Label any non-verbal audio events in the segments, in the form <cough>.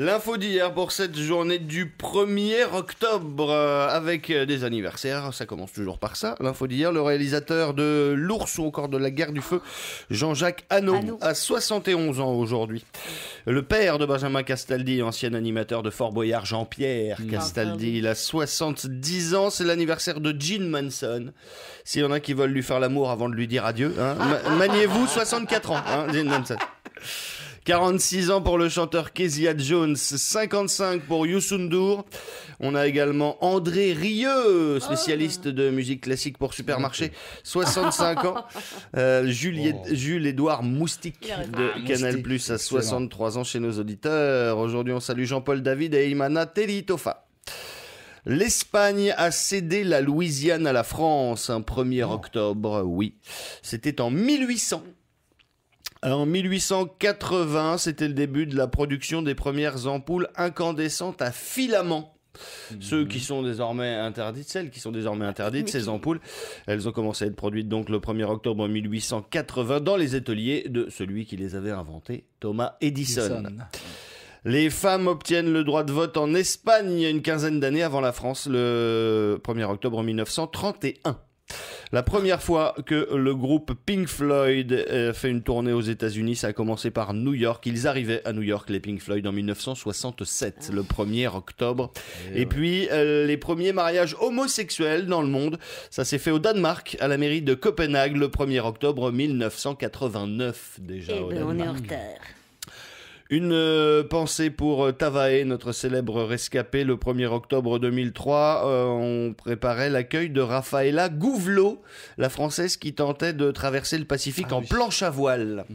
L'info d'hier pour cette journée du 1er octobre euh, avec euh, des anniversaires, ça commence toujours par ça. L'info d'hier, le réalisateur de L'ours ou encore de La guerre du feu, Jean-Jacques Hanau, a 71 ans aujourd'hui. Le père de Benjamin Castaldi, ancien animateur de Fort Boyard, Jean-Pierre mm. Castaldi, il a 70 ans, c'est l'anniversaire de Gene Manson. S'il y en a qui veulent lui faire l'amour avant de lui dire adieu, hein. <laughs> maniez-vous 64 ans, hein, Gene Manson. 46 ans pour le chanteur Kezia Jones, 55 pour Youssoundour. On a également André Rieu, spécialiste ah. de musique classique pour Supermarché, 65 <laughs> ans. Euh, Jules, Édouard Moustique de ah, Canal Plus à 63 ans chez nos auditeurs. Aujourd'hui, on salue Jean-Paul David et Imana Tofa. L'Espagne a cédé la Louisiane à la France un 1er octobre, oui. C'était en 1800. En 1880, c'était le début de la production des premières ampoules incandescentes à filament. Ceux qui mhm. sont désormais interdites, celles qui sont désormais ah, interdites, ces ampoules, elles ont commencé à être produites donc le 1er octobre 1880 dans les ateliers de celui qui les avait inventées, Thomas Edison. Edison. Les femmes obtiennent le droit de vote en Espagne une quinzaine d'années avant la France, le 1er octobre 1931. La première fois que le groupe Pink Floyd euh, fait une tournée aux États-Unis, ça a commencé par New York. Ils arrivaient à New York, les Pink Floyd, en 1967, le 1er octobre. Eh Et, puis, euh, les premiers mariages homosexuels dans le monde, ça s'est fait au Danemark, à la mairie de Copenhague, le 1er octobre 1989 déjà. Eh ben, une euh, pensée pour euh, Tavae, notre célèbre rescapé le 1er octobre 2003. Euh, on préparait l'accueil de Rafaela Gouvelot, la Française qui tentait de traverser le Pacifique ah en planche à voile.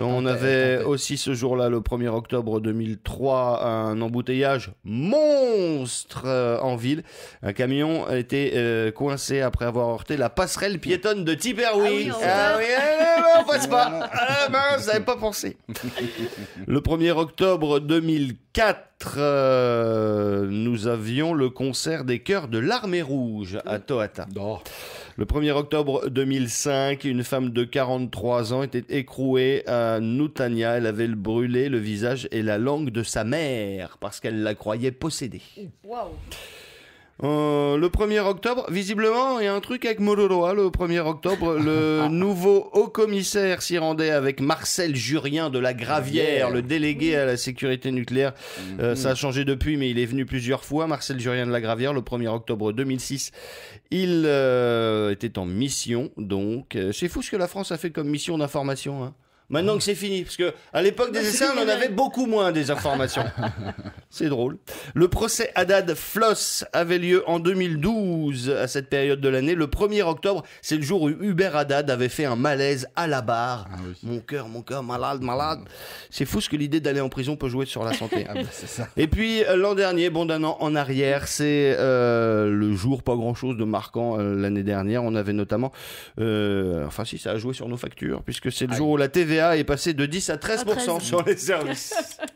On avait aussi ce jour-là, le 1er octobre 2003, un embouteillage monstre euh, en ville. Un camion était été euh, coincé après avoir heurté la passerelle piétonne de Tiberwee. Ah oui, on, ah eh ben, <laughs> passe pas. Ah vous ben, j'avais pas pensé. <laughs> Le 1er octobre 2004, euh, nous avions le concert des chœurs de l'Armée Rouge à Toata. Le 1er octobre 2005, une femme de 43 ans était écrouée à Noutania. Elle avait brûlé le visage et la langue de sa mère parce qu'elle la croyait possédée. Euh, le 1er octobre, visiblement, il y a un truc avec Moloroa hein, le 1er octobre. Le <laughs> ah. nouveau haut commissaire s'y rendait avec Marcel Jurien de la Gravière, le délégué à la sécurité nucléaire. Euh, mhm. ça a changé depuis, mais il est venu plusieurs fois. Marcel Jurien de la Gravière, le 1er octobre 2006. Il euh, était en mission, donc. C'est fou ce que la France a fait comme mission d'information. Hein. Maintenant que c'est fini, parce qu'à à l'époque des essais, on en avait beaucoup moins des informations. <laughs> c'est drôle. Le procès Haddad Floss avait lieu en 2012 à cette période de l'année. Le 1er octobre, c'est le jour où Hubert Haddad avait fait un malaise à la barre. Ah mon cœur, mon cœur, malade, malade. C'est fou ce que l'idée d'aller en prison peut jouer sur la santé. <laughs> Ah, bah, Et puis euh, l'an dernier, bon d'un an en arrière, c'est euh, le jour pas grand-chose de marquant euh, l'année dernière. On avait notamment, enfin si ça a joué sur nos factures, puisque c'est le jour où la TV est passé de 10 à 13%, à 13. sur les services. <laughs>